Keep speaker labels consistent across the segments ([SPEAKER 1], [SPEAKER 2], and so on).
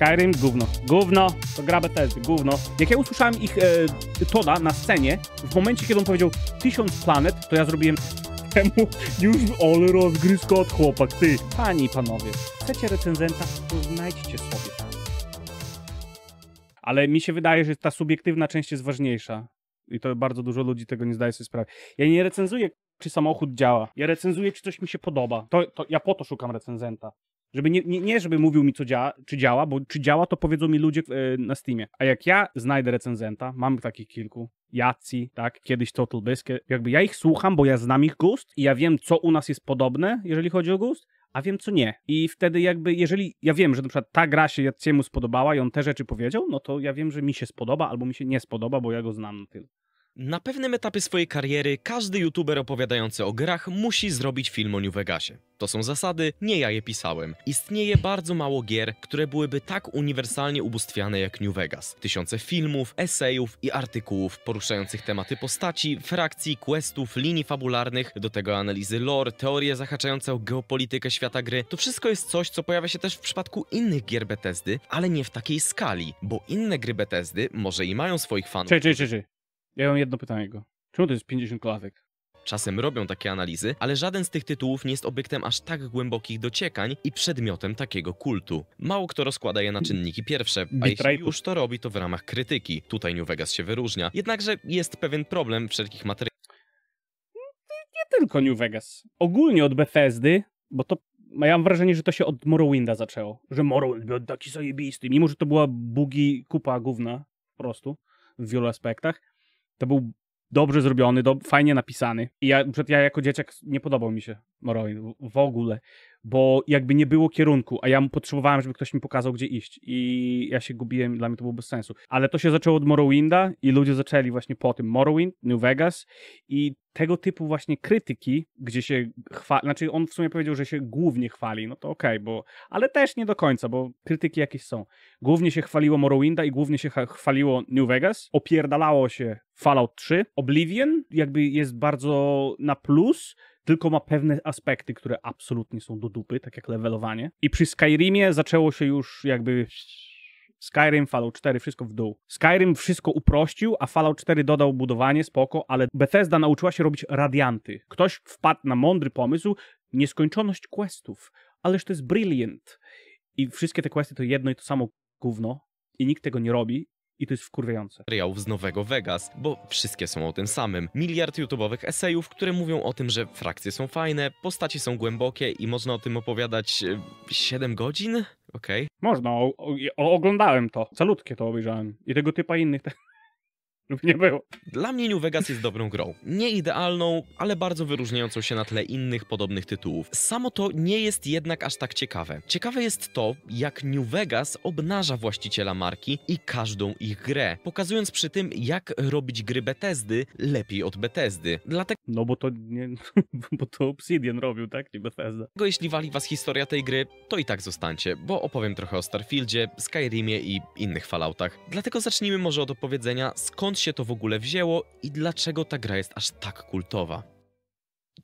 [SPEAKER 1] Skyrim, gówno. Gówno, to gra Bethesdy, gówno. Jak ja usłyszałem ich e, Toda na scenie, w momencie, kiedy on powiedział tysiąc planet, to ja zrobiłem temu już ole rozgryzł od chłopak, ty. Panie i panowie, chcecie recenzenta, to znajdźcie sobie. Ale mi się wydaje, że ta subiektywna część jest ważniejsza. I to bardzo dużo ludzi tego nie zdaje sobie sprawy. Ja nie recenzuję, czy samochód działa. Ja recenzuję, czy coś mi się podoba. To, to ja po to szukam recenzenta. Żeby nie, nie, nie, żeby mówił mi, co działa, czy działa, bo czy działa, to powiedzą mi ludzie yy, na Steamie. A jak ja znajdę recenzenta, mam takich kilku, Jacy tak, kiedyś Total Biscuit, jakby ja ich słucham, bo ja znam ich gust i ja wiem, co u nas jest podobne, jeżeli chodzi o gust, a wiem, co nie. I wtedy jakby, jeżeli ja wiem, że na przykład ta gra się Jaciemu spodobała i on te rzeczy powiedział, no to ja wiem, że mi się spodoba albo mi się nie spodoba, bo ja go znam na tyle.
[SPEAKER 2] Na pewnym etapie swojej kariery każdy youtuber opowiadający o grach musi zrobić film o New Vegasie. To są zasady, nie ja je pisałem. Istnieje bardzo mało gier, które byłyby tak uniwersalnie ubóstwiane jak New Vegas. Tysiące filmów, esejów i artykułów poruszających tematy postaci, frakcji, questów, linii fabularnych, do tego analizy lore, teorie zahaczające o geopolitykę świata gry. To wszystko jest coś, co pojawia się też w przypadku innych gier Bethesdy, ale nie w takiej skali, bo inne gry Bethesdy może i mają swoich fanów. Cześć, cześć, cześć. Ja mam jedno pytanie go. Czemu to jest 50 klawek? Czasem robią takie analizy, ale żaden z tych tytułów nie jest obiektem aż tak głębokich dociekań i przedmiotem takiego kultu. Mało kto rozkłada je na czynniki pierwsze, a jeśli już to robi, to w ramach krytyki. Tutaj New Vegas się wyróżnia. Jednakże jest pewien problem wszelkich materiałów.
[SPEAKER 1] Nie tylko New Vegas. Ogólnie od Bethesdy, bo to no ja mam wrażenie, że to się od Morrowinda zaczęło. Że Morrowind był taki zajebisty, mimo że to była bugi kupa główna po prostu w wielu aspektach to był dobrze zrobiony, do, fajnie napisany. I ja, ja jako dzieciak nie podobał mi się Morrowind w ogóle bo jakby nie było kierunku, a ja potrzebowałem, żeby ktoś mi pokazał, gdzie iść i ja się gubiłem, dla mnie to było bez sensu. Ale to się zaczęło od Morrowinda i ludzie zaczęli właśnie po tym Morrowind, New Vegas i tego typu właśnie krytyki, gdzie się chwali, znaczy on w sumie powiedział, że się głównie chwali, no to okej, okay, bo, ale też nie do końca, bo krytyki jakieś są. Głównie się chwaliło Morrowinda i głównie się chwaliło New Vegas, opierdalało się Fallout 3, Oblivion jakby jest bardzo na plus, tylko ma pewne aspekty, które absolutnie są do dupy, tak jak levelowanie. I przy Skyrimie zaczęło się już jakby Skyrim, Fallout 4, wszystko w dół. Skyrim wszystko uprościł, a Fallout 4 dodał budowanie, spoko, ale Bethesda nauczyła się robić radianty. Ktoś wpadł na mądry pomysł, nieskończoność questów, ależ to jest brilliant. I wszystkie te questy to jedno i to samo gówno i nikt tego nie robi i to jest wkurwiające.
[SPEAKER 2] Materiałów z Nowego Vegas, bo wszystkie są o tym samym. Miliard YouTube'owych esejów, które mówią o tym, że frakcje są fajne, postacie są głębokie i można o tym opowiadać 7 e, godzin? Okej. Okay.
[SPEAKER 1] Można, o, o, oglądałem to. Calutkie to obejrzałem. I tego typa innych. Te nie było.
[SPEAKER 2] Dla mnie New Vegas jest dobrą grą. Nie idealną, ale bardzo wyróżniającą się na tle innych podobnych tytułów. Samo to nie jest jednak aż tak ciekawe. Ciekawe jest to, jak New Vegas obnaża właściciela marki i każdą ich grę, pokazując przy tym, jak robić gry Bethesdy lepiej od Bethesdy. Dlatego... No bo to nie... bo to Obsidian robił, tak? Nie Bethesda. Jeśli wali was historia tej gry, to i tak zostańcie, bo opowiem trochę o Starfieldzie, Skyrimie i innych Falloutach. Dlatego zacznijmy może od opowiedzenia, skąd skąd się to w ogóle wzięło i dlaczego ta gra jest aż tak kultowa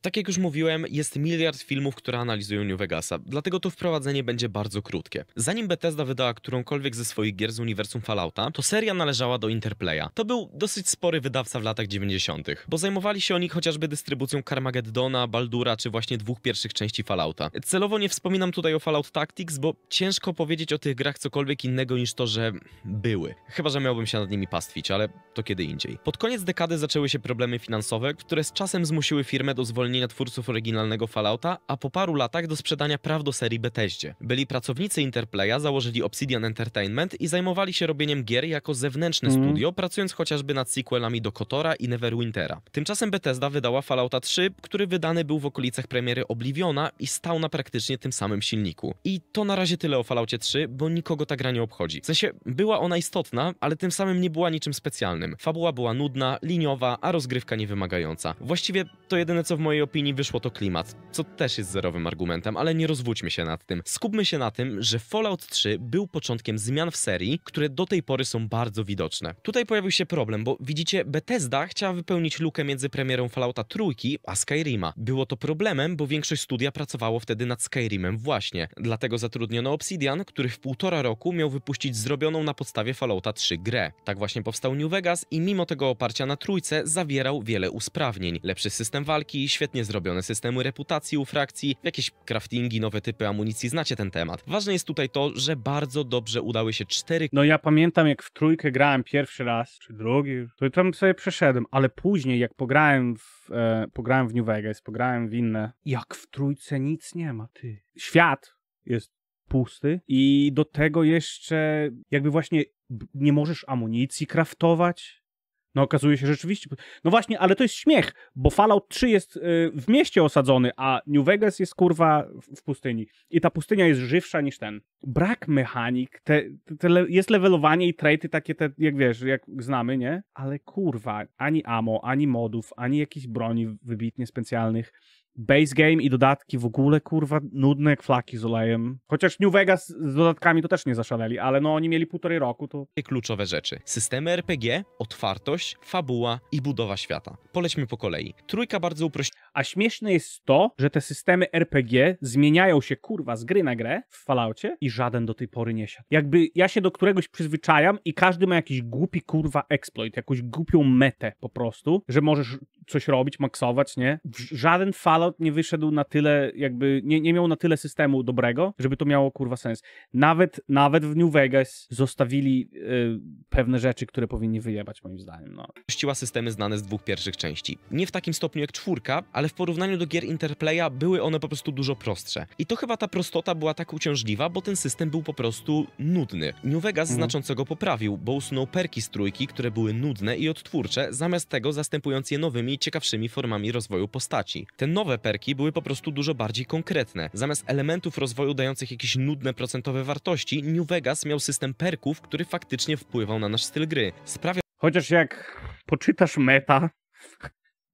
[SPEAKER 2] tak jak już mówiłem, jest miliard filmów, które analizują New Vegasa, dlatego to wprowadzenie będzie bardzo krótkie. Zanim Bethesda wydała którąkolwiek ze swoich gier z uniwersum Fallouta, to seria należała do Interplaya. To był dosyć spory wydawca w latach 90., bo zajmowali się oni chociażby dystrybucją Carmageddona, Baldura czy właśnie dwóch pierwszych części Fallouta. Celowo nie wspominam tutaj o Fallout Tactics, bo ciężko powiedzieć o tych grach cokolwiek innego niż to, że były. Chyba, że miałbym się nad nimi pastwić, ale to kiedy indziej. Pod koniec dekady zaczęły się problemy finansowe, które z czasem zmusiły firmę do zwolnienia zwolnienia twórców oryginalnego Fallouta, a po paru latach do sprzedania praw do serii Bethesdzie. Byli pracownicy Interplaya, założyli Obsidian Entertainment i zajmowali się robieniem gier jako zewnętrzne mm. studio, pracując chociażby nad sequelami do Kotora i Neverwintera. Tymczasem Bethesda wydała Fallouta 3, który wydany był w okolicach premiery Obliviona i stał na praktycznie tym samym silniku. I to na razie tyle o Falloutie 3, bo nikogo ta gra nie obchodzi. W sensie, była ona istotna, ale tym samym nie była niczym specjalnym. Fabuła była nudna, liniowa, a rozgrywka niewymagająca. Właściwie to jedyne co w mojej mojej opinii wyszło to klimat, co też jest zerowym argumentem, ale nie rozwódźmy się nad tym. Skupmy się na tym, że Fallout 3 był początkiem zmian w serii, które do tej pory są bardzo widoczne. Tutaj pojawił się problem, bo widzicie, Bethesda chciała wypełnić lukę między premierą Fallouta trójki a Skyrima. Było to problemem, bo większość studia pracowało wtedy nad Skyrimem właśnie. Dlatego zatrudniono Obsidian, który w półtora roku miał wypuścić zrobioną na podstawie Fallouta 3 grę. Tak właśnie powstał New Vegas i mimo tego oparcia na trójce zawierał wiele usprawnień. Lepszy system walki, świetnie zrobione, systemy reputacji u frakcji, jakieś craftingi, nowe typy amunicji, znacie ten temat. Ważne jest tutaj to, że bardzo dobrze udały się cztery... No ja pamiętam jak w trójkę grałem pierwszy raz, czy drugi, to tam sobie przeszedłem,
[SPEAKER 1] ale później jak pograłem w, e, pograłem w New Vegas, pograłem w inne, jak w trójce nic nie ma, ty. Świat jest pusty i do tego jeszcze jakby właśnie nie możesz amunicji kraftować, no okazuje się rzeczywiście. No właśnie, ale to jest śmiech, bo Fallout 3 jest y, w mieście osadzony, a New Vegas jest kurwa w pustyni. I ta pustynia jest żywsza niż ten. Brak mechanik, te, te le jest levelowanie i traity takie, te, jak wiesz, jak znamy, nie? Ale kurwa, ani ammo ani modów, ani jakichś broni wybitnie specjalnych base game i dodatki w ogóle, kurwa, nudne jak flaki z olejem. Chociaż New Vegas z dodatkami to też nie zaszaleli, ale
[SPEAKER 2] no oni mieli półtorej roku, to... Kluczowe rzeczy. Systemy RPG, otwartość, fabuła i budowa świata. Polećmy po kolei. Trójka bardzo uprości... A śmieszne jest to, że te systemy
[SPEAKER 1] RPG zmieniają się, kurwa, z gry na grę w Falloutie i żaden do tej pory nie siadł. Jakby ja się do któregoś przyzwyczajam i każdy ma jakiś głupi, kurwa, exploit, jakąś głupią metę po prostu, że możesz coś robić, maksować, nie? Żaden Fallout Fallout nie wyszedł na tyle, jakby nie, nie miał na tyle systemu dobrego, żeby to miało kurwa sens. Nawet, nawet w New Vegas zostawili y, pewne rzeczy, które powinni wyjebać, moim zdaniem. No.
[SPEAKER 2] Ściła systemy znane z dwóch pierwszych części. Nie w takim stopniu jak czwórka, ale w porównaniu do gier Interplaya były one po prostu dużo prostsze. I to chyba ta prostota była tak uciążliwa, bo ten system był po prostu nudny. New Vegas mhm. znacząco go poprawił, bo usunął perki z trójki, które były nudne i odtwórcze, zamiast tego zastępując je nowymi, ciekawszymi formami rozwoju postaci. Te nowe nowe perki były po prostu dużo bardziej konkretne. Zamiast elementów rozwoju dających jakieś nudne procentowe wartości, New Vegas miał system perków, który faktycznie wpływał na nasz styl gry. Sprawia...
[SPEAKER 1] Chociaż jak poczytasz meta,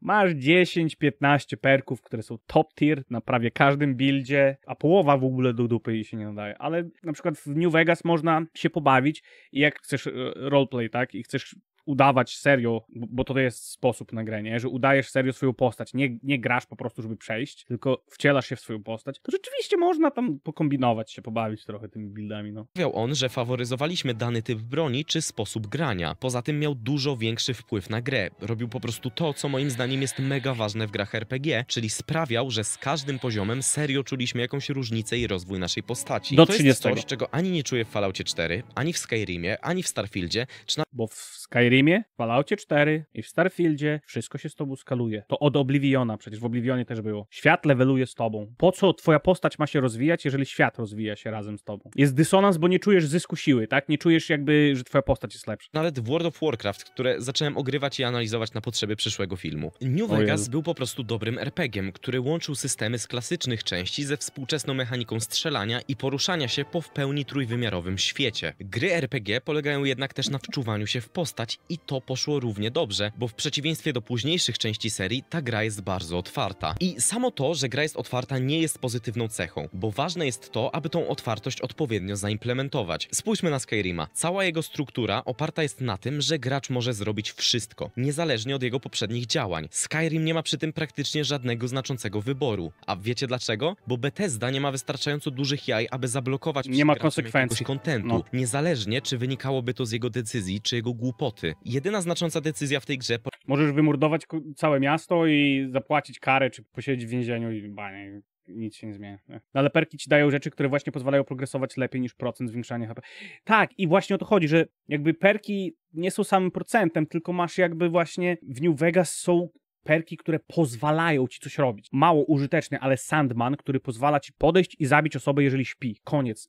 [SPEAKER 1] masz 10-15 perków, które są top tier na prawie każdym buildzie, a połowa w ogóle do dupy jej się nie nadaje. Ale na przykład w New Vegas można się pobawić i jak chcesz e, roleplay, tak, i chcesz udawać serio, bo to jest sposób nagrania, że udajesz serio swoją postać, nie, nie grasz po prostu, żeby przejść, tylko wcielasz się w swoją postać, to rzeczywiście można tam pokombinować się, pobawić trochę tymi buildami, no.
[SPEAKER 2] Mówił on, że faworyzowaliśmy dany typ broni czy sposób grania. Poza tym miał dużo większy wpływ na grę. Robił po prostu to, co moim zdaniem jest mega ważne w grach RPG, czyli sprawiał, że z każdym poziomem serio czuliśmy jakąś różnicę i rozwój naszej postaci. Do to 30. jest coś, czego ani nie czuję w Falloutie 4, ani w Skyrimie, ani w Starfieldzie, czy na... Bo w Skyrim Skyrimie, w Falloutie 4 i w
[SPEAKER 1] Starfieldzie wszystko się z tobą skaluje. To od Obliviona, przecież w Oblivionie też było. Świat leveluje z tobą. Po co twoja postać ma się rozwijać, jeżeli świat rozwija się razem z tobą?
[SPEAKER 2] Jest dysonans, bo nie czujesz zysku siły, tak? Nie czujesz jakby, że twoja postać jest lepsza. Nawet w World of Warcraft, które zacząłem ogrywać i analizować na potrzeby przyszłego filmu. New Vegas był po prostu dobrym RPGiem, który łączył systemy z klasycznych części ze współczesną mechaniką strzelania i poruszania się po w pełni trójwymiarowym świecie. Gry RPG polegają jednak też na wczuwaniu się w postać i to poszło równie dobrze, bo w przeciwieństwie do późniejszych części serii ta gra jest bardzo otwarta. I samo to, że gra jest otwarta nie jest pozytywną cechą, bo ważne jest to, aby tą otwartość odpowiednio zaimplementować. Spójrzmy na Skyrima. Cała jego struktura oparta jest na tym, że gracz może zrobić wszystko, niezależnie od jego poprzednich działań. Skyrim nie ma przy tym praktycznie żadnego znaczącego wyboru. A wiecie dlaczego? Bo Bethesda nie ma wystarczająco dużych jaj, aby zablokować nie ma konsekwencji kontentu, no. niezależnie czy wynikałoby to z jego decyzji czy jego głupoty jedyna znacząca decyzja w tej grze.
[SPEAKER 1] Możesz wymordować całe miasto i zapłacić karę, czy posiedzieć w więzieniu i banie nic się nie zmienia. No, ale perki ci dają rzeczy, które właśnie pozwalają progresować lepiej niż procent zwiększania HP. Tak, i właśnie o to chodzi, że jakby perki nie są samym procentem, tylko masz jakby właśnie w New Vegas są perki, które pozwalają ci coś robić. Mało użyteczne, ale Sandman, który pozwala ci podejść i zabić osobę, jeżeli śpi. Koniec.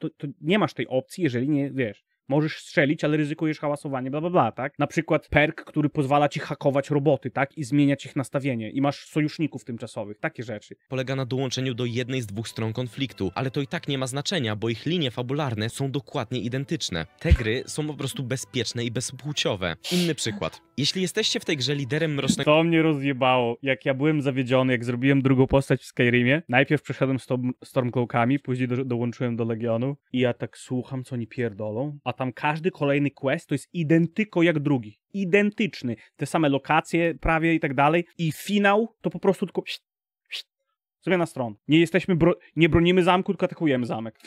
[SPEAKER 1] to, to nie masz tej opcji, jeżeli nie, wiesz, Możesz strzelić, ale ryzykujesz hałasowanie, bla, bla, bla, tak? Na przykład perk, który pozwala ci hakować roboty, tak? I zmieniać ich nastawienie. I masz sojuszników tymczasowych, takie rzeczy.
[SPEAKER 2] Polega na dołączeniu do jednej z dwóch stron konfliktu, ale to i tak nie ma znaczenia, bo ich linie fabularne są dokładnie identyczne. Te gry są po prostu bezpieczne i bezpłciowe. Inny przykład. Jeśli jesteście w tej grze liderem mrocznego... To mnie rozjebało. Jak ja byłem zawiedziony, jak zrobiłem drugą postać w Skyrimie,
[SPEAKER 1] najpierw przeszedłem storm Stormcloakami, później do dołączyłem do Legionu i ja tak słucham, co oni pierdolą, a tam każdy kolejny quest to jest identyko jak drugi. Identyczny. Te same lokacje prawie i tak dalej. I finał to po prostu tylko zmiana stron. Nie jesteśmy, bro nie bronimy zamku, tylko atakujemy zamek.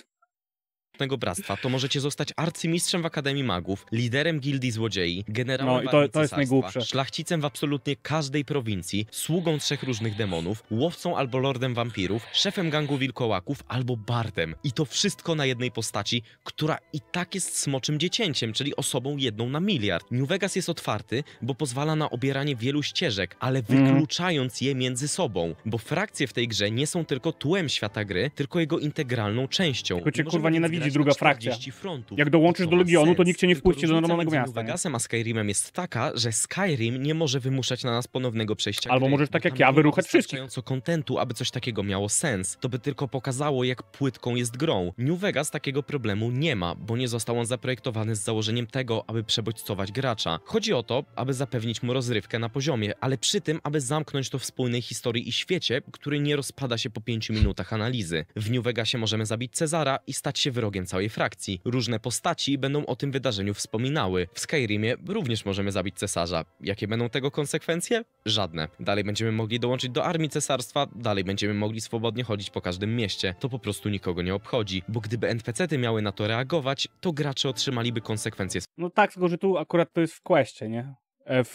[SPEAKER 2] Świetnego Bractwa, to możecie zostać arcymistrzem w Akademii Magów, liderem Gildii Złodziei, generałem no, to, to szlachcicem w absolutnie każdej prowincji, sługą trzech różnych demonów, łowcą albo lordem wampirów, szefem gangu wilkołaków albo bardem. I to wszystko na jednej postaci, która i tak jest smoczym dziecięciem, czyli osobą jedną na miliard. New Vegas jest otwarty, bo pozwala na obieranie wielu ścieżek, ale mhm. wykluczając je między sobą, bo frakcje w tej grze nie są tylko tłem świata gry, tylko jego integralną częścią. Tylko cię kurwa nienawidzą wchodzi druga frakcja. Frontów.
[SPEAKER 1] Jak dołączysz do Legionu, sens. to nikt cię nie wpuści do normalnego miasta.
[SPEAKER 2] Vegasem nie? a Skyrimem jest taka, że Skyrim nie może wymuszać na nas ponownego przejścia Albo gry, możesz tak jak ja wyruchać wszystkich. kontentu, aby coś takiego miało sens. To by tylko pokazało, jak płytką jest grą. New Vegas takiego problemu nie ma, bo nie został on zaprojektowany z założeniem tego, aby przebodźcować gracza. Chodzi o to, aby zapewnić mu rozrywkę na poziomie, ale przy tym, aby zamknąć to w spójnej historii i świecie, który nie rozpada się po 5 minutach analizy. W New Vegasie możemy zabić Cezara i stać się wrogiem wrogiem całej frakcji. Różne postaci będą o tym wydarzeniu wspominały. W Skyrimie również możemy zabić cesarza. Jakie będą tego konsekwencje? Żadne. Dalej będziemy mogli dołączyć do armii cesarstwa, dalej będziemy mogli swobodnie chodzić po każdym mieście. To po prostu nikogo nie obchodzi, bo gdyby NPC-ty miały na to reagować, to gracze otrzymaliby konsekwencje.
[SPEAKER 1] No tak, tylko że tu akurat to jest w questie, nie? E, w,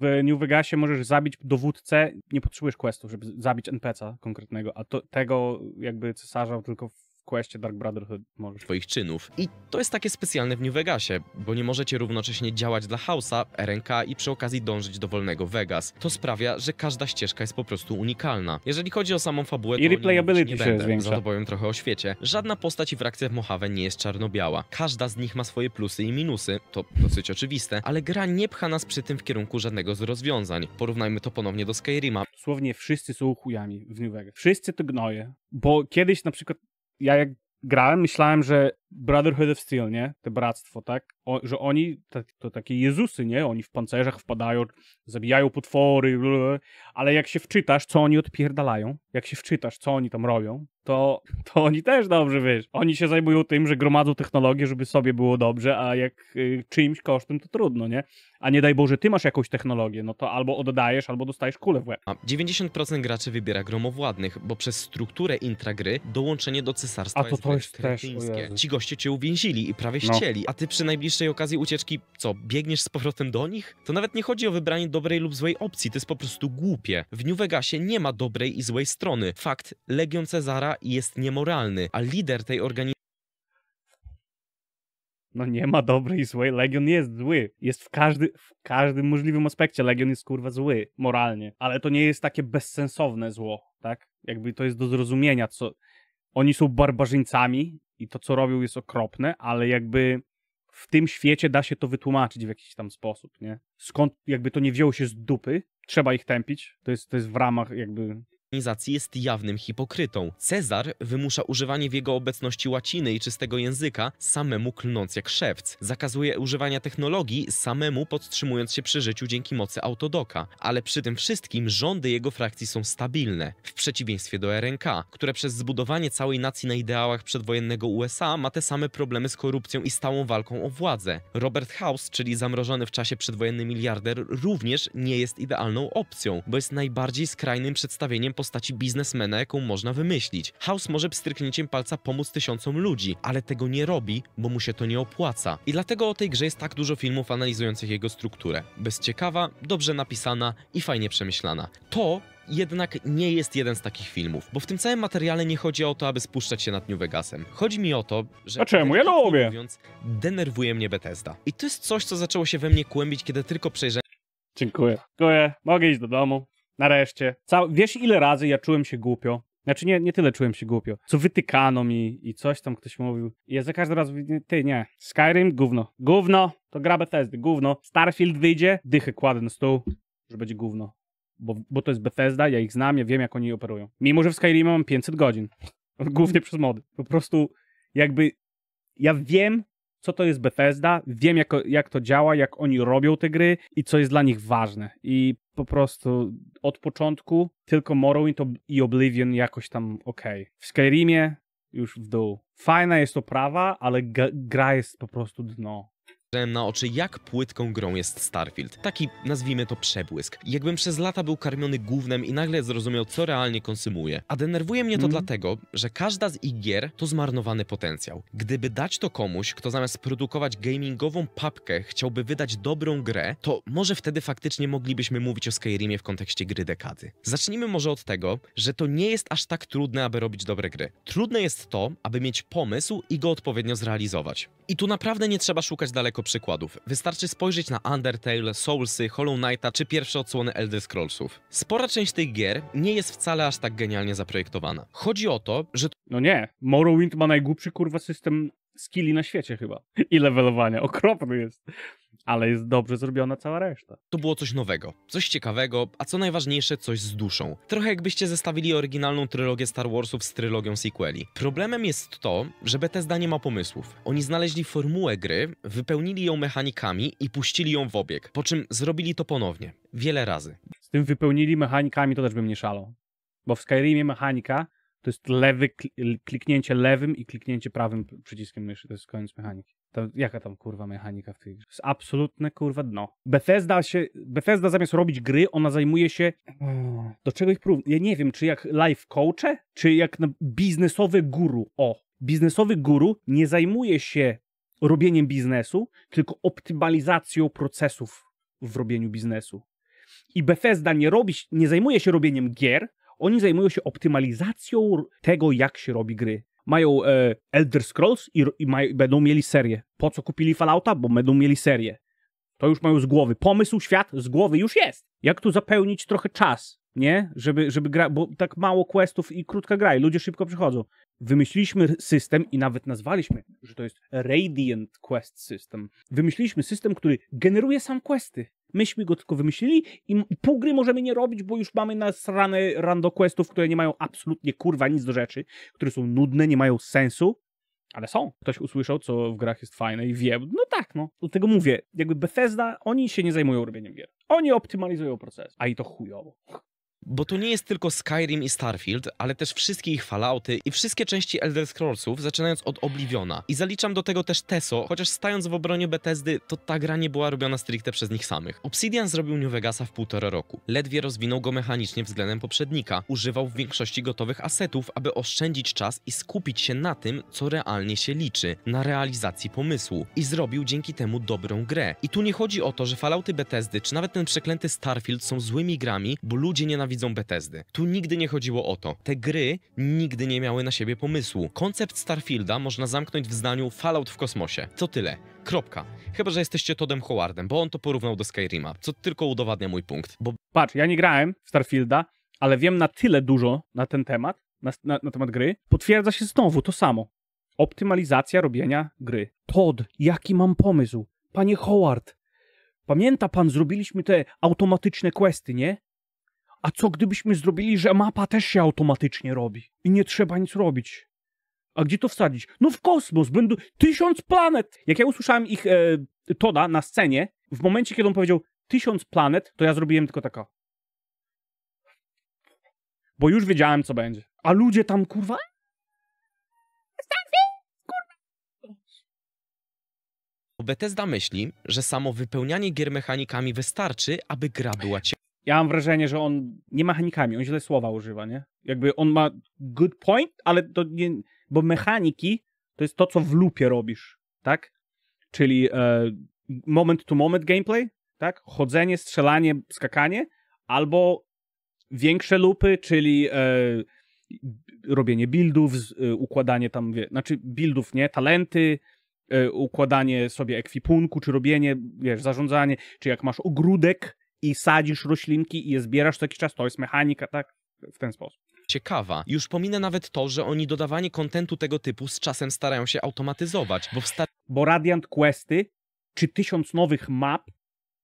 [SPEAKER 1] w New Vegasie możesz zabić dowódcę, nie potrzebujesz questu, żeby zabić NPC-a konkretnego, a to, tego jakby cesarza tylko w questie Dark Brotherhood
[SPEAKER 2] możesz. Twoich czynów. I to jest takie specjalne w New Vegasie, bo nie możecie równocześnie działać dla House'a, RNK i przy okazji dążyć do wolnego Vegas. To sprawia, że każda ścieżka jest po prostu unikalna. Jeżeli chodzi o samą fabułę, I to replayability nie się będę, zwiększa. za to powiem trochę o świecie. Żadna postać i frakcja w Mojave nie jest czarno-biała. Każda z nich ma swoje plusy i minusy, to dosyć oczywiste, ale gra nie pcha nas przy tym w kierunku żadnego z rozwiązań. Porównajmy to ponownie do Skyrima. Słownie
[SPEAKER 1] wszyscy są chujami w New Vegas. Wszyscy to gnoje, bo kiedyś na przykład ja jak grałem, myślałem, że Brotherhood of Steel, nie? Te bractwo, tak? O, że oni, tak, to takie Jezusy, nie? Oni w pancerzach wpadają, zabijają potwory, blblbl. ale jak się wczytasz, co oni odpierdalają, jak się wczytasz, co oni tam robią, to, to oni też dobrze, wiesz, oni się zajmują tym, że gromadzą technologię, żeby sobie było dobrze, a jak y, czyimś kosztem, to trudno, nie? A nie daj Boże, ty masz jakąś technologię,
[SPEAKER 2] no to albo oddajesz, albo dostajesz kulę w łeb. 90% graczy wybiera gromowładnych, bo przez strukturę intragry dołączenie do cesarstwa a to, jest to jest też, Ci goście cię uwięzili i prawie no. a ty przy najbliższej okazji ucieczki, co, biegniesz z powrotem do nich? To nawet nie chodzi o wybranie dobrej lub złej opcji, to jest po prostu głupie. W New Vegasie nie ma dobrej i złej strony. Fakt, Legion Cezara jest niemoralny, a lider tej organizacji no nie ma dobrej i złej. Legion jest zły. Jest w, każdy, w każdym możliwym aspekcie.
[SPEAKER 1] Legion jest kurwa zły, moralnie. Ale to nie jest takie bezsensowne zło, tak? Jakby to jest do zrozumienia, co, oni są barbarzyńcami i to, co robią, jest okropne, ale jakby w tym świecie da się to wytłumaczyć w jakiś tam sposób, nie? Skąd jakby to nie wzięło się z dupy, trzeba ich tępić, to jest, to jest w ramach jakby
[SPEAKER 2] organizacji jest jawnym hipokrytą. Cezar wymusza używanie w jego obecności łaciny i czystego języka, samemu klnąc jak szewc. Zakazuje używania technologii, samemu podtrzymując się przy życiu dzięki mocy autodoka. Ale przy tym wszystkim rządy jego frakcji są stabilne, w przeciwieństwie do RNK, które przez zbudowanie całej nacji na ideałach przedwojennego USA ma te same problemy z korupcją i stałą walką o władzę. Robert House, czyli zamrożony w czasie przedwojenny miliarder, również nie jest idealną opcją, bo jest najbardziej skrajnym przedstawieniem postaci biznesmena, jaką można wymyślić. House może pstryknięciem palca pomóc tysiącom ludzi, ale tego nie robi, bo mu się to nie opłaca. I dlatego o tej grze jest tak dużo filmów analizujących jego strukturę. Bezciekawa, dobrze napisana i fajnie przemyślana. To jednak nie jest jeden z takich filmów, bo w tym całym materiale nie chodzi o to, aby spuszczać się nad New Vegasem. Chodzi mi o to, że... A czemu? Ja lubię! Mówiąc, denerwuje mnie Bethesda. I to jest coś, co zaczęło się we mnie kłębić, kiedy tylko przejrzałem... Dziękuję.
[SPEAKER 1] Dziękuję. Mogę iść do domu. Nareszcie. Cał... Wiesz, ile razy ja czułem się głupio? Znaczy nie, nie tyle czułem się głupio, co wytykano mi i coś tam ktoś mówił. I ja za każdy raz mówię, ty nie, Skyrim gówno, gówno, to gra Bethesdy, gówno. Starfield wyjdzie, dychę kładę na stół, że będzie gówno. Bo, bo to jest Bethesda, ja ich znam, ja wiem jak oni operują. Mimo, że w Skyrim mam 500 godzin. Głównie przez mody. Po prostu jakby ja wiem, co to jest Bethesda, wiem jak, jak to działa, jak oni robią te gry i co jest dla nich ważne. I po prostu od początku tylko Morrowind i Oblivion jakoś tam ok. W Skyrimie już w dół. Fajna jest oprawa, ale gra jest po prostu dno
[SPEAKER 2] na oczy, jak płytką grą jest Starfield. Taki, nazwijmy to, przebłysk. Jakbym przez lata był karmiony głównym i nagle zrozumiał, co realnie konsumuje. A denerwuje mnie to mm. dlatego, że każda z ich gier to zmarnowany potencjał. Gdyby dać to komuś, kto zamiast produkować gamingową papkę chciałby wydać dobrą grę, to może wtedy faktycznie moglibyśmy mówić o Skyrimie w kontekście gry dekady. Zacznijmy może od tego, że to nie jest aż tak trudne, aby robić dobre gry. Trudne jest to, aby mieć pomysł i go odpowiednio zrealizować. I tu naprawdę nie trzeba szukać daleko przykładów. Wystarczy spojrzeć na Undertale, Soulsy, Hollow Knighta czy pierwsze odsłony Elder Scrollsów. Spora część tych gier nie jest wcale aż tak genialnie zaprojektowana. Chodzi o to, że...
[SPEAKER 1] No nie, Morrowind ma najgłupszy kurwa system skilli na świecie chyba.
[SPEAKER 2] I levelowania, okropny jest ale jest dobrze zrobiona cała reszta. To było coś nowego, coś ciekawego, a co najważniejsze, coś z duszą. Trochę jakbyście zestawili oryginalną trylogię Star Warsów z trylogią sequeli. Problemem jest to, że Bethesda nie ma pomysłów. Oni znaleźli formułę gry, wypełnili ją mechanikami i puścili ją w obieg, po czym zrobili to ponownie, wiele razy.
[SPEAKER 1] Z tym wypełnili mechanikami, to też bym nie szalał. Bo w Skyrimie mechanika to jest lewy, kliknięcie lewym i kliknięcie prawym przyciskiem myszy. To jest koniec mechaniki. To, jaka tam kurwa mechanika w tej grze? To jest absolutne kurwa dno. Bethesda, się, Bethesda zamiast robić gry, ona zajmuje się. Do czego ich prób? Ja nie wiem, czy jak life coache, czy jak na biznesowy guru. O, biznesowy guru nie zajmuje się robieniem biznesu, tylko optymalizacją procesów w robieniu biznesu. I Bethesda nie, robi, nie zajmuje się robieniem gier, oni zajmują się optymalizacją tego, jak się robi gry. Mają e, Elder Scrolls i, i mają, będą mieli serię. Po co kupili Fallouta? Bo będą mieli serię. To już mają z głowy. Pomysł, świat z głowy już jest. Jak tu zapełnić trochę czas, nie? Żeby, żeby gra, bo tak mało questów i krótka gra i ludzie szybko przychodzą. Wymyśliliśmy system i nawet nazwaliśmy, że to jest Radiant Quest System. Wymyśliliśmy system, który generuje sam questy. Myśmy go tylko wymyślili i pół gry możemy nie robić, bo już mamy nas rany randoquestów, które nie mają absolutnie kurwa nic do rzeczy, które są nudne, nie mają sensu, ale są. Ktoś usłyszał, co w grach jest fajne i wie, no tak, no. Do tego mówię, jakby Bethesda, oni się nie zajmują robieniem gier. Oni optymalizują proces, a i to
[SPEAKER 2] chujowo. Bo to nie jest tylko Skyrim i Starfield, ale też wszystkie ich Fallouty i wszystkie części Elder Scrollsów, zaczynając od Obliviona. I zaliczam do tego też Teso, chociaż stając w obronie Bethesdy, to ta gra nie była robiona stricte przez nich samych. Obsidian zrobił New Vegasa w półtora roku. Ledwie rozwinął go mechanicznie względem poprzednika. Używał w większości gotowych asetów, aby oszczędzić czas i skupić się na tym, co realnie się liczy, na realizacji pomysłu. I zrobił dzięki temu dobrą grę. I tu nie chodzi o to, że Fallouty Bethesdy, czy nawet ten przeklęty Starfield są złymi grami, bo ludzie nienawidzą nienawidzą Bethesdy. Tu nigdy nie chodziło o to. Te gry nigdy nie miały na siebie pomysłu. Koncept Starfielda można zamknąć w zdaniu Fallout w kosmosie. To tyle. Kropka. Chyba, że jesteście Todem Howardem, bo on to porównał do Skyrima, co tylko udowadnia mój punkt. Bo...
[SPEAKER 1] Patrz, ja nie grałem w Starfielda, ale wiem na tyle dużo na ten temat, na, na, na temat gry. Potwierdza się znowu to samo. Optymalizacja robienia gry. Todd, jaki mam pomysł? Panie Howard, Pamięta pan, zrobiliśmy te automatyczne questy, nie? A co gdybyśmy zrobili, że mapa też się automatycznie robi i nie trzeba nic robić? A gdzie to wsadzić? No w kosmos, będą tysiąc planet! Jak ja usłyszałem ich e, Toda na scenie, w momencie, kiedy on powiedział tysiąc planet, to ja zrobiłem tylko taka. Bo już wiedziałem, co będzie. A ludzie
[SPEAKER 2] tam, kurwa... Bethesda myśli, że samo wypełnianie gier mechanikami wystarczy, aby gra była ciekawa
[SPEAKER 1] ja mam wrażenie, że on nie ma mechanikami, on źle słowa używa, nie? Jakby on ma good point, ale to nie, bo mechaniki to jest to, co w lupie robisz, tak? Czyli e, moment to moment gameplay, tak? Chodzenie, strzelanie, skakanie, albo większe lupy, czyli e, robienie buildów, e, układanie tam, wie, znaczy buildów, nie? Talenty, e, układanie sobie ekwipunku, czy robienie, wiesz, zarządzanie, czy jak masz ogródek, i sadzisz
[SPEAKER 2] roślinki i je zbierasz co jakiś czas, to jest mechanika, tak? W ten sposób ciekawa. Już pominę nawet to, że oni dodawanie kontentu tego typu z czasem starają się automatyzować, bo, bo Radiant Questy czy tysiąc nowych map,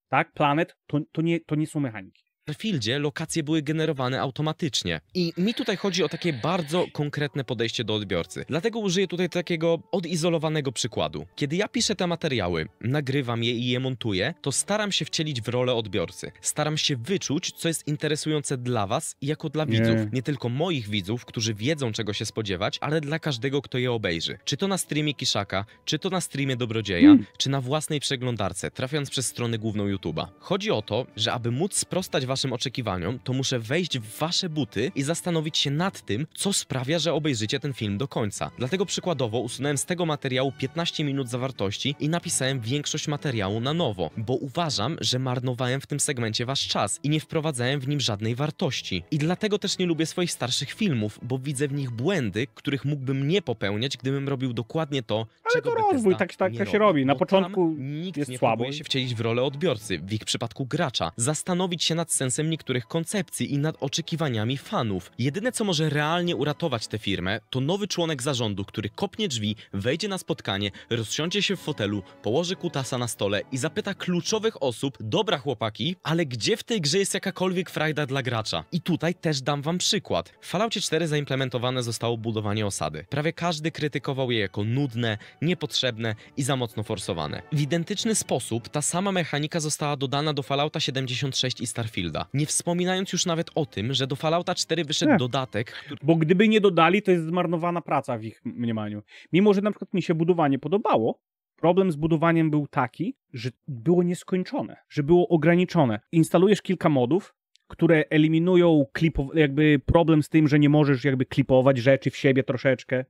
[SPEAKER 2] tak, planet, to, to, nie, to nie są mechaniki fieldzie lokacje były generowane automatycznie. I mi tutaj chodzi o takie bardzo konkretne podejście do odbiorcy. Dlatego użyję tutaj takiego odizolowanego przykładu. Kiedy ja piszę te materiały, nagrywam je i je montuję, to staram się wcielić w rolę odbiorcy. Staram się wyczuć, co jest interesujące dla was jako dla nie. widzów. Nie tylko moich widzów, którzy wiedzą czego się spodziewać, ale dla każdego, kto je obejrzy. Czy to na streamie Kiszaka, czy to na streamie Dobrodzieja, hmm. czy na własnej przeglądarce, trafiając przez stronę główną YouTube'a. Chodzi o to, że aby móc sprostać was waszym oczekiwaniom, to muszę wejść w wasze buty i zastanowić się nad tym, co sprawia, że obejrzycie ten film do końca. Dlatego przykładowo usunąłem z tego materiału 15 minut zawartości i napisałem większość materiału na nowo, bo uważam, że marnowałem w tym segmencie wasz czas i nie wprowadzałem w nim żadnej wartości. I dlatego też nie lubię swoich starszych filmów, bo widzę w nich błędy, których mógłbym nie popełniać, gdybym robił dokładnie to, Ale
[SPEAKER 1] czego to rozwój, tak, tak to tak się
[SPEAKER 2] robi. Na początku
[SPEAKER 1] nikt jest nie słabo. się
[SPEAKER 2] wcielić w rolę odbiorcy, w ich przypadku gracza. Zastanowić się nad sceną sensem niektórych koncepcji i nad oczekiwaniami fanów. Jedyne, co może realnie uratować tę firmę, to nowy członek zarządu, który kopnie drzwi, wejdzie na spotkanie, rozsiądzie się w fotelu, położy kutasa na stole i zapyta kluczowych osób, dobra chłopaki, ale gdzie w tej grze jest jakakolwiek frajda dla gracza? I tutaj też dam wam przykład. W Falloutie 4 zaimplementowane zostało budowanie osady. Prawie każdy krytykował je jako nudne, niepotrzebne i za mocno forsowane. W identyczny sposób ta sama mechanika została dodana do Fallouta 76 i Starfield. Nie wspominając już nawet o tym, że do Fallouta 4 wyszedł nie. dodatek. Który... Bo gdyby nie
[SPEAKER 1] dodali, to jest zmarnowana praca w ich mniemaniu. Mimo, że na przykład mi się budowanie podobało, Problem z budowaniem był taki, że było nieskończone, że było ograniczone. Instalujesz kilka modów, które eliminują klipo, jakby problem z tym, że nie możesz jakby klipować rzeczy w siebie troszeczkę,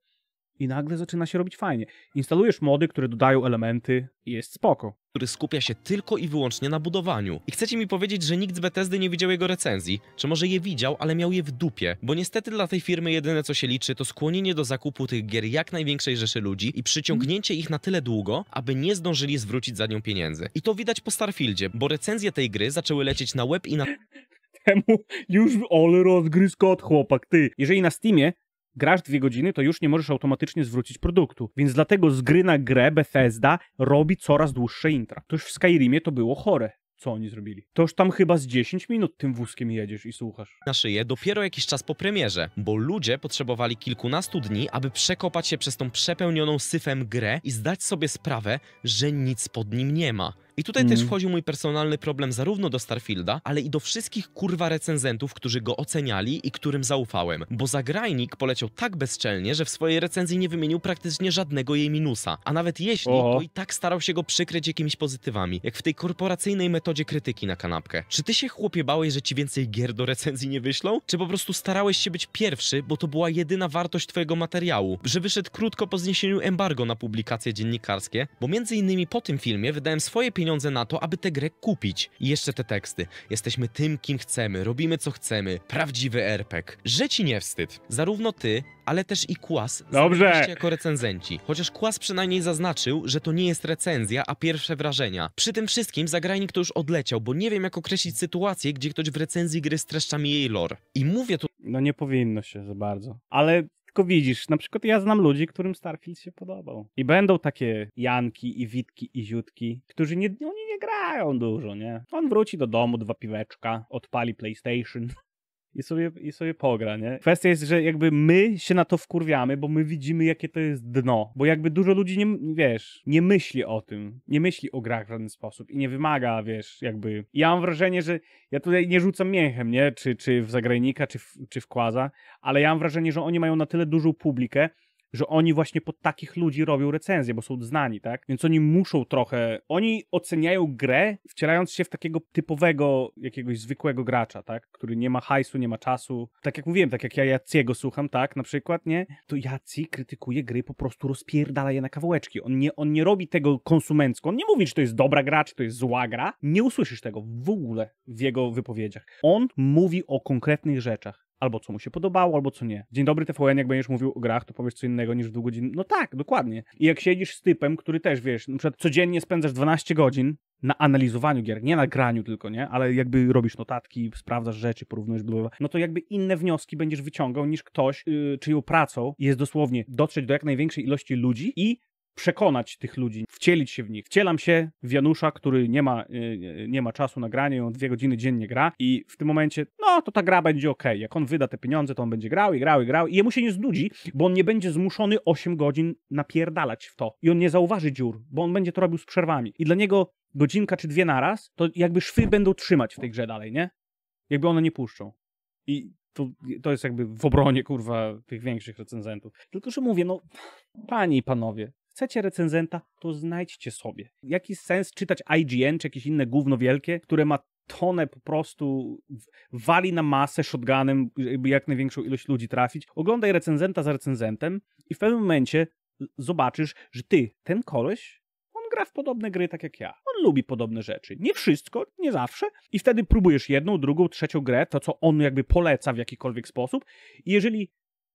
[SPEAKER 1] i nagle zaczyna się robić fajnie. Instalujesz mody, które dodają
[SPEAKER 2] elementy i jest spoko. Który skupia się tylko i wyłącznie na budowaniu. I chcecie mi powiedzieć, że nikt z Bethesdy nie widział jego recenzji? Czy może je widział, ale miał je w dupie? Bo niestety dla tej firmy jedyne co się liczy to skłonienie do zakupu tych gier jak największej rzeszy ludzi i przyciągnięcie ich na tyle długo, aby nie zdążyli zwrócić za nią pieniędzy. I to widać po Starfieldzie, bo recenzje tej gry zaczęły lecieć na web i na...
[SPEAKER 1] Temu już ole rozgryz kot, chłopak, ty. Jeżeli na Steamie grasz dwie godziny, to już nie możesz automatycznie zwrócić produktu. Więc dlatego z gry na grę Bethesda robi coraz dłuższe intra. To już w Skyrimie to było chore co oni zrobili. To już tam chyba z 10 minut tym wózkiem jedziesz i słuchasz.
[SPEAKER 2] Na szyję dopiero jakiś czas po premierze, bo ludzie potrzebowali kilkunastu dni, aby przekopać się przez tą przepełnioną syfem grę i zdać sobie sprawę, że nic pod nim nie ma. I tutaj mm. też wchodził mój personalny problem zarówno do Starfielda, ale i do wszystkich kurwa recenzentów, którzy go oceniali i którym zaufałem. Bo zagrajnik poleciał tak bezczelnie, że w swojej recenzji nie wymienił praktycznie żadnego jej minusa. A nawet jeśli, Oho. to i tak starał się go przykryć jakimiś pozytywami. Jak w tej korporacyjnej metodzie krytyki na kanapkę. Czy ty się chłopie bałeś, że ci więcej gier do recenzji nie wyślą? Czy po prostu starałeś się być pierwszy, bo to była jedyna wartość twojego materiału? Że wyszedł krótko po zniesieniu embargo na publikacje dziennikarskie? Bo między innymi po tym filmie wydałem swoje pieniądze pieniądze na to, aby tę grę kupić. I jeszcze te teksty. Jesteśmy tym, kim chcemy, robimy co chcemy. Prawdziwy RPG. Że ci nie wstyd. Zarówno ty, ale też i Kłas Dobrze. jako recenzenci. Chociaż Kłas przynajmniej zaznaczył, że to nie jest recenzja, a pierwsze wrażenia. Przy tym wszystkim zagrajnik to już odleciał, bo nie wiem jak określić sytuację, gdzie ktoś w recenzji gry streszcza mi jej lore.
[SPEAKER 1] I mówię tu... No nie powinno się za bardzo. Ale tylko widzisz, na przykład ja znam ludzi, którym Starfield się podobał. I będą takie Janki i Witki i Ziutki, którzy nie, oni nie grają dużo, nie? On wróci do domu, dwa piweczka, odpali PlayStation i sobie, i sobie pogra, nie? Kwestia jest, że jakby my się na to wkurwiamy, bo my widzimy, jakie to jest dno, bo jakby dużo ludzi nie, wiesz, nie myśli o tym, nie myśli o grach w żaden sposób i nie wymaga, wiesz, jakby... Ja mam wrażenie, że ja tutaj nie rzucam mięchem, nie? Czy, czy w zagranika, czy w, czy w kłaza, ale ja mam wrażenie, że oni mają na tyle dużą publikę, że oni właśnie pod takich ludzi robią recenzje, bo są znani, tak? Więc oni muszą trochę, oni oceniają grę, wcielając się w takiego typowego, jakiegoś zwykłego gracza, tak? Który nie ma hajsu, nie ma czasu. Tak jak mówiłem, tak jak ja Jaciego słucham, tak? Na przykład, nie? To Jaci krytykuje gry, po prostu rozpierdala je na kawałeczki. On nie, on nie robi tego konsumencko. On nie mówi, czy to jest dobra gra, czy to jest zła gra. Nie usłyszysz tego w ogóle w jego wypowiedziach. On mówi o konkretnych rzeczach albo co mu się podobało, albo co nie. Dzień dobry TVN, jak będziesz mówił o grach, to powiesz co innego niż w dwóch godzin. No tak, dokładnie. I jak siedzisz z typem, który też, wiesz, na przykład codziennie spędzasz 12 godzin na analizowaniu gier, nie na graniu tylko, nie? Ale jakby robisz notatki, sprawdzasz rzeczy, porównujesz, bla, no to jakby inne wnioski będziesz wyciągał niż ktoś, yy, czyją pracą jest dosłownie dotrzeć do jak największej ilości ludzi i przekonać tych ludzi, wcielić się w nich. Wcielam się w Janusza, który nie ma, y, y, nie ma czasu na granie, on dwie godziny dziennie gra i w tym momencie, no to ta gra będzie ok. Jak on wyda te pieniądze, to on będzie grał i grał i grał i jemu się nie znudzi, bo on nie będzie zmuszony 8 godzin napierdalać w to i on nie zauważy dziur, bo on będzie to robił z przerwami. I dla niego godzinka czy dwie naraz, to jakby szwy będą trzymać w tej grze dalej, nie? Jakby one nie puszczą. I to, to jest jakby w obronie, kurwa, tych większych recenzentów. Tylko, że mówię, no, panie i panowie, Chcecie recenzenta, to znajdźcie sobie. Jaki sens czytać IGN czy jakieś inne gówno wielkie, które ma tonę po prostu wali na masę shotgunem, żeby jak największą ilość ludzi trafić. Oglądaj recenzenta za recenzentem i w pewnym momencie zobaczysz, że ty, ten koleś, on gra w podobne gry tak jak ja. On lubi podobne rzeczy. Nie wszystko, nie zawsze. I wtedy próbujesz jedną, drugą, trzecią grę, to co on jakby poleca w jakikolwiek sposób. I jeżeli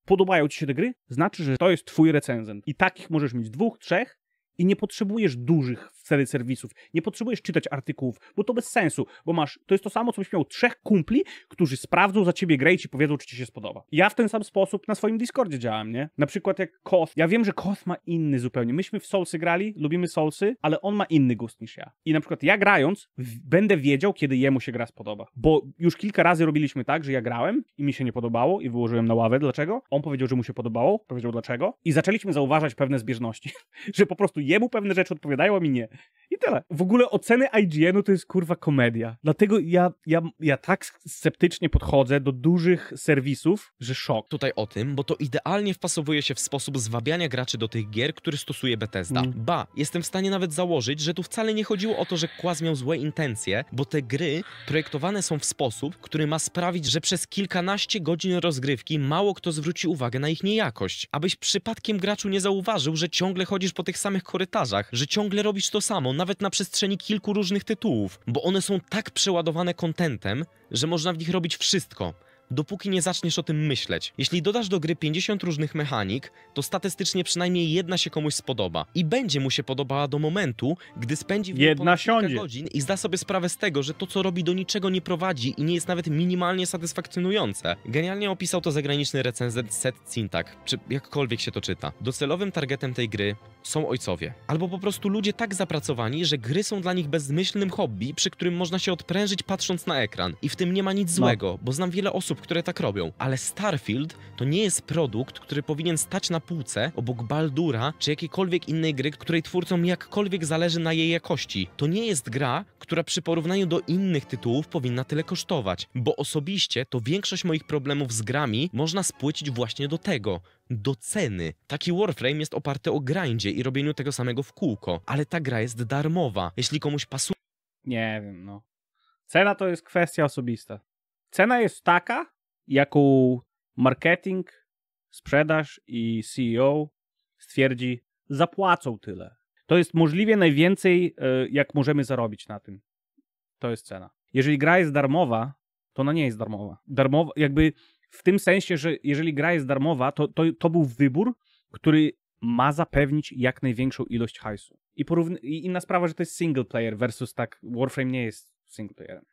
[SPEAKER 1] podobają ci się te gry, znaczy, że to jest twój recenzent. I takich możesz mieć dwóch, trzech, i nie potrzebujesz dużych wtedy serwisów, nie potrzebujesz czytać artykułów, bo to bez sensu, bo masz, to jest to samo, co byś miał trzech kumpli, którzy sprawdzą za ciebie grę i ci powiedzą, czy ci się spodoba. Ja w ten sam sposób na swoim Discordzie działałem, nie? Na przykład jak Koth, ja wiem, że Koth ma inny zupełnie, myśmy w Soulsy grali, lubimy Soulsy, ale on ma inny gust niż ja. I na przykład ja grając, będę wiedział, kiedy jemu się gra spodoba, bo już kilka razy robiliśmy tak, że ja grałem i mi się nie podobało i wyłożyłem na ławę, dlaczego? On powiedział, że mu się podobało, powiedział dlaczego i zaczęliśmy zauważać pewne zbieżności, że po prostu jemu pewne rzeczy odpowiadają, a mi nie. I tyle. W ogóle oceny IGN-u to jest kurwa komedia. Dlatego ja, ja, ja
[SPEAKER 2] tak sceptycznie podchodzę do dużych serwisów, że szok. Tutaj o tym, bo to idealnie wpasowuje się w sposób zwabiania graczy do tych gier, który stosuje Bethesda. Mm. Ba, jestem w stanie nawet założyć, że tu wcale nie chodziło o to, że Kłaz miał złe intencje, bo te gry projektowane są w sposób, który ma sprawić, że przez kilkanaście godzin rozgrywki mało kto zwróci uwagę na ich niejakość. Abyś przypadkiem graczu nie zauważył, że ciągle chodzisz po tych samych korytarzach, że ciągle robisz to samo, nawet na przestrzeni kilku różnych tytułów, bo one są tak przeładowane kontentem, że można w nich robić wszystko dopóki nie zaczniesz o tym myśleć. Jeśli dodasz do gry 50 różnych mechanik, to statystycznie przynajmniej jedna się komuś spodoba i będzie mu się podobała do momentu, gdy spędzi w niej jedna siądzie. godzin i zda sobie sprawę z tego, że to co robi do niczego nie prowadzi i nie jest nawet minimalnie satysfakcjonujące. Genialnie opisał to zagraniczny recenzent Seth Cintak, czy jakkolwiek się to czyta. Docelowym targetem tej gry są ojcowie. Albo po prostu ludzie tak zapracowani, że gry są dla nich bezmyślnym hobby, przy którym można się odprężyć patrząc na ekran. I w tym nie ma nic no. złego, no. bo znam wiele osób, które tak robią. Ale Starfield to nie jest produkt, który powinien stać na półce obok Baldura czy jakiejkolwiek innej gry, której twórcom jakkolwiek zależy na jej jakości. To nie jest gra, która przy porównaniu do innych tytułów powinna tyle kosztować, bo osobiście to większość moich problemów z grami można spłycić właśnie do tego, do ceny. Taki Warframe jest oparty o grindzie i robieniu tego samego w kółko, ale ta gra jest darmowa. Jeśli komuś pasuje... Nie wiem, no. Cena to jest kwestia osobista.
[SPEAKER 1] Cena jest taka, jaką marketing, sprzedaż i CEO stwierdzi, zapłacą tyle. To jest możliwie najwięcej, e, jak możemy zarobić na tym. To jest cena. Jeżeli gra jest darmowa, to ona nie jest darmowa. Darmowa, jakby w tym sensie, że jeżeli gra jest darmowa, to, to, to był wybór, który ma zapewnić jak największą ilość hajsu. I, I inna sprawa, że to jest single player versus tak Warframe nie jest single playerem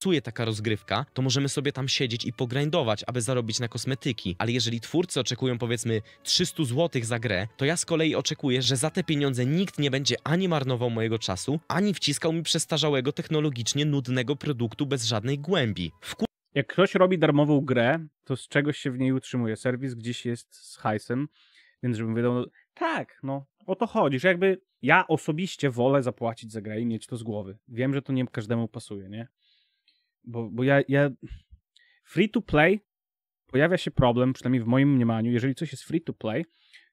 [SPEAKER 2] pasuje taka rozgrywka, to możemy sobie tam siedzieć i pograindować, aby zarobić na kosmetyki. Ale jeżeli twórcy oczekują powiedzmy 300 zł za grę, to ja z kolei oczekuję, że za te pieniądze nikt nie będzie ani marnował mojego czasu, ani wciskał mi przestarzałego technologicznie nudnego produktu bez żadnej głębi jak ktoś robi darmową grę, to z czegoś się w niej utrzymuje. Serwis gdzieś jest
[SPEAKER 1] z hajsem, więc żebym wiedział, no, tak, no o to chodzi, że jakby ja osobiście wolę zapłacić za grę i mieć to z głowy. Wiem, że to nie każdemu pasuje, nie? Bo, bo ja, ja... Free to play pojawia się problem, przynajmniej w moim mniemaniu, jeżeli coś jest free to play,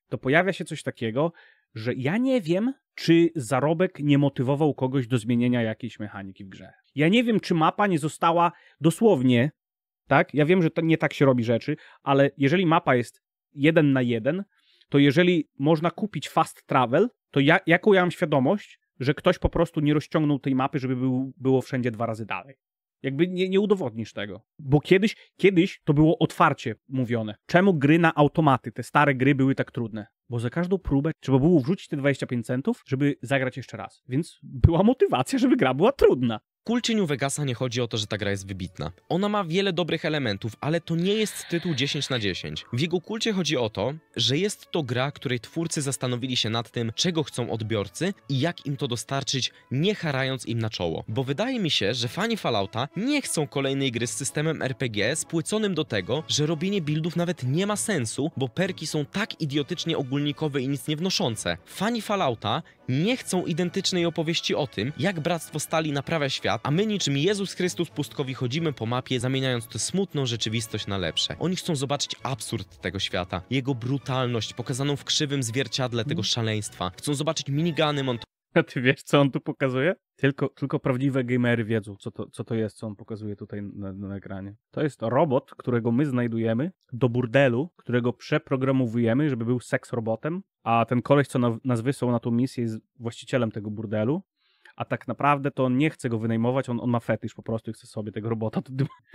[SPEAKER 1] to pojawia się coś takiego, że ja nie wiem, czy zarobek nie motywował kogoś do zmienienia jakiejś mechaniki w grze. Ja nie wiem, czy mapa nie została dosłownie, tak? Ja wiem, że to nie tak się robi rzeczy, ale jeżeli mapa jest jeden na jeden, to jeżeli można kupić fast travel, to ja, jaką ja mam świadomość, że ktoś po prostu nie rozciągnął tej mapy, żeby był, było wszędzie dwa razy dalej. Jakby nie, nie udowodnisz tego. Bo kiedyś, kiedyś to było otwarcie mówione. Czemu gry na automaty, te stare gry były tak trudne? Bo za każdą próbę trzeba było wrzucić te 25 centów, żeby zagrać
[SPEAKER 2] jeszcze raz. Więc była motywacja, żeby gra była trudna. Kulcie New Vegasa nie chodzi o to, że ta gra jest wybitna. Ona ma wiele dobrych elementów, ale to nie jest tytuł 10 na 10. W jego kulcie chodzi o to, że jest to gra, której twórcy zastanowili się nad tym, czego chcą odbiorcy i jak im to dostarczyć, nie harając im na czoło. Bo wydaje mi się, że fani Fallouta nie chcą kolejnej gry z systemem RPG spłyconym do tego, że robienie buildów nawet nie ma sensu, bo perki są tak idiotycznie ogólnikowe i nic nie wnoszące. Fani Fallouta nie chcą identycznej opowieści o tym, jak Bractwo Stali naprawia świat, a my niczym Jezus Chrystus pustkowi chodzimy po mapie, zamieniając tę smutną rzeczywistość na lepsze. Oni chcą zobaczyć absurd tego świata, jego brutalność pokazaną w krzywym zwierciadle tego mhm. szaleństwa. Chcą zobaczyć minigany montowane a ty wiesz, co on tu pokazuje? Tylko, tylko prawdziwe gamery wiedzą, co to, co to jest, co on pokazuje tutaj
[SPEAKER 1] na, na ekranie. To jest robot, którego my znajdujemy do burdelu, którego przeprogramowujemy, żeby był seks robotem, a ten koleś, co na, nas wysłał na tą misję, jest właścicielem tego burdelu a tak naprawdę to on nie chce go wynajmować, on, on ma fetysz po prostu i chce sobie tego robota.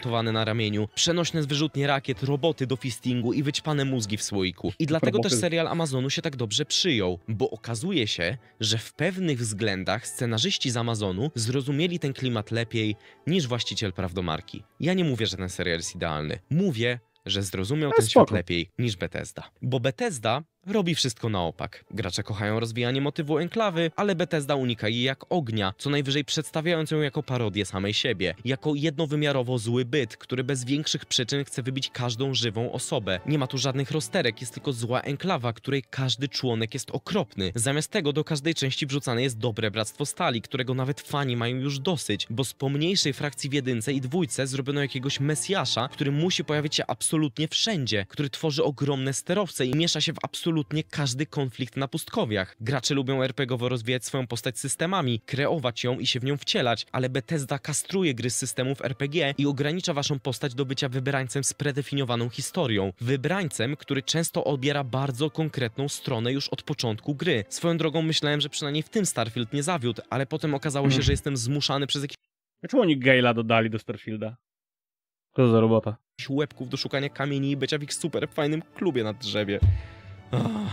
[SPEAKER 2] Towany na ramieniu, przenośne z wyrzutnie rakiet, roboty do fistingu i wyćpane mózgi w słoiku. I dlatego roboty. też serial Amazonu się tak dobrze przyjął, bo okazuje się, że w pewnych względach scenarzyści z Amazonu zrozumieli ten klimat lepiej niż właściciel praw do marki. Ja nie mówię, że ten serial jest idealny. Mówię, że zrozumiał no ten spoko. świat lepiej niż Bethesda. Bo Bethesda robi wszystko na opak. Gracze kochają rozwijanie motywu enklawy, ale Bethesda unika jej jak ognia, co najwyżej przedstawiając ją jako parodię samej siebie, jako jednowymiarowo zły byt, który bez większych przyczyn chce wybić każdą żywą osobę. Nie ma tu żadnych rozterek, jest tylko zła enklawa, której każdy członek jest okropny. Zamiast tego do każdej części wrzucane jest dobre Bractwo Stali, którego nawet fani mają już dosyć, bo z pomniejszej frakcji w jedynce i dwójce zrobiono jakiegoś mesjasza, który musi pojawić się absolutnie wszędzie, który tworzy ogromne sterowce i miesza się w absurd absolutnie każdy konflikt na pustkowiach. Gracze lubią RPGowo rozwijać swoją postać systemami, kreować ją i się w nią wcielać, ale Bethesda kastruje gry z systemów RPG i ogranicza waszą postać do bycia wybrańcem z predefiniowaną historią. Wybrańcem, który często odbiera bardzo konkretną stronę już od początku gry. Swoją drogą myślałem, że przynajmniej w tym Starfield nie zawiódł, ale potem okazało się, mhm. że jestem zmuszany przez jakiś... Dlaczego oni Gale'a dodali do Starfielda?
[SPEAKER 1] Co za robota?
[SPEAKER 2] łebków do szukania kamieni i bycia w ich super fajnym klubie na drzewie.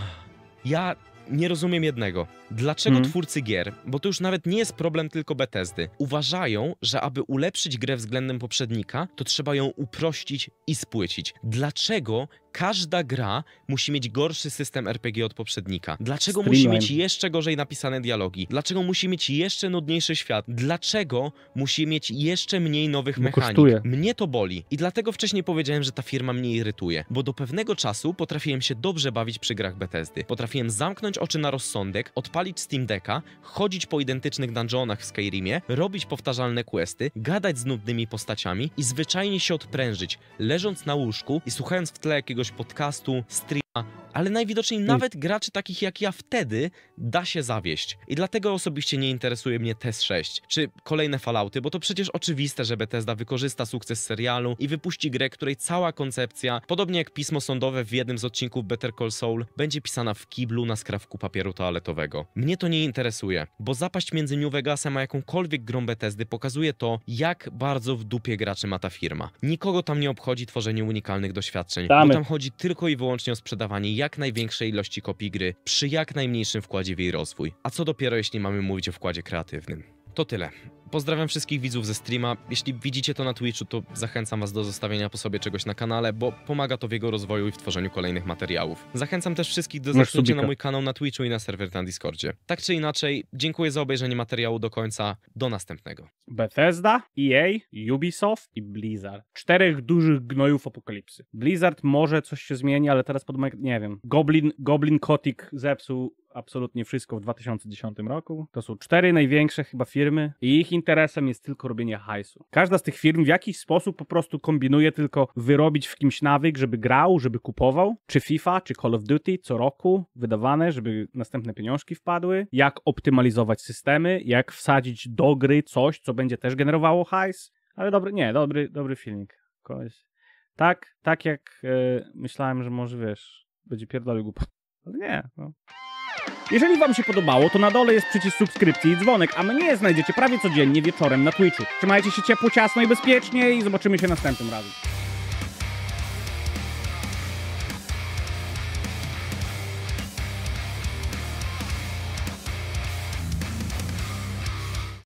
[SPEAKER 2] Ja nie rozumiem jednego. Dlaczego hmm. twórcy gier, bo to już nawet nie jest problem tylko Bethesdy, uważają, że aby ulepszyć grę względem poprzednika, to trzeba ją uprościć i spłycić. Dlaczego każda gra musi mieć gorszy system RPG od poprzednika? Dlaczego Streamline. musi mieć jeszcze gorzej napisane dialogi? Dlaczego musi mieć jeszcze nudniejszy świat? Dlaczego musi mieć jeszcze mniej nowych mechanik? Kosztuje. Mnie to boli i dlatego wcześniej powiedziałem, że ta firma mnie irytuje, bo do pewnego czasu potrafiłem się dobrze bawić przy grach Bethesdy. Potrafiłem zamknąć oczy na rozsądek, odpalić Steam Decka, chodzić po identycznych dungeonach w Skyrimie, robić powtarzalne questy, gadać z nudnymi postaciami i zwyczajnie się odprężyć, leżąc na łóżku i słuchając w tle jakiegoś podcastu Stream ale najwidoczniej hmm. nawet graczy takich jak ja wtedy da się zawieść. I dlatego osobiście nie interesuje mnie Test 6 czy kolejne Fallouty, bo to przecież oczywiste, że Bethesda wykorzysta sukces serialu i wypuści grę, której cała koncepcja, podobnie jak pismo sądowe w jednym z odcinków Better Call Saul, będzie pisana w kiblu na skrawku papieru toaletowego. Mnie to nie interesuje, bo zapaść między New Vegasem a jakąkolwiek grą Bethesdy pokazuje to, jak bardzo w dupie graczy ma ta firma. Nikogo tam nie obchodzi tworzenie unikalnych doświadczeń, bo tam chodzi tylko i wyłącznie o sprzedawanie jak największej ilości kopii gry przy jak najmniejszym wkładzie w jej rozwój. A co dopiero jeśli mamy mówić o wkładzie kreatywnym. To tyle. Pozdrawiam wszystkich widzów ze streama. Jeśli widzicie to na Twitchu, to zachęcam Was do zostawienia po sobie czegoś na kanale, bo pomaga to w jego rozwoju i w tworzeniu kolejnych materiałów. Zachęcam też wszystkich do zatrzymania na mój kanał na Twitchu i na serwer na Discordzie. Tak czy inaczej, dziękuję za obejrzenie materiału do końca. Do następnego.
[SPEAKER 1] Bethesda,
[SPEAKER 2] EA, Ubisoft i Blizzard.
[SPEAKER 1] Czterech dużych gnojów apokalipsy. Blizzard może coś się zmieni, ale teraz pod... nie wiem. Goblin, Goblin Kotick zepsuł absolutnie wszystko w 2010 roku. To są cztery największe chyba firmy i ich interesem jest tylko robienie hajsu. Każda z tych firm w jakiś sposób po prostu kombinuje tylko wyrobić w kimś nawyk, żeby grał, żeby kupował, czy FIFA, czy Call of Duty co roku wydawane, żeby następne pieniążki wpadły, jak optymalizować systemy, jak wsadzić do gry coś, co będzie też generowało hajs. Ale dobry, nie, dobry, dobry filmik. Koleś. Tak, tak jak yy, myślałem, że może wiesz, będzie pierdolił głupot. Ale nie, no. Jeżeli Wam się podobało, to na dole jest przycisk subskrypcji i dzwonek, a mnie znajdziecie prawie codziennie wieczorem na Twitchu. Trzymajcie się ciepło, ciasno i bezpiecznie i zobaczymy się następnym razem.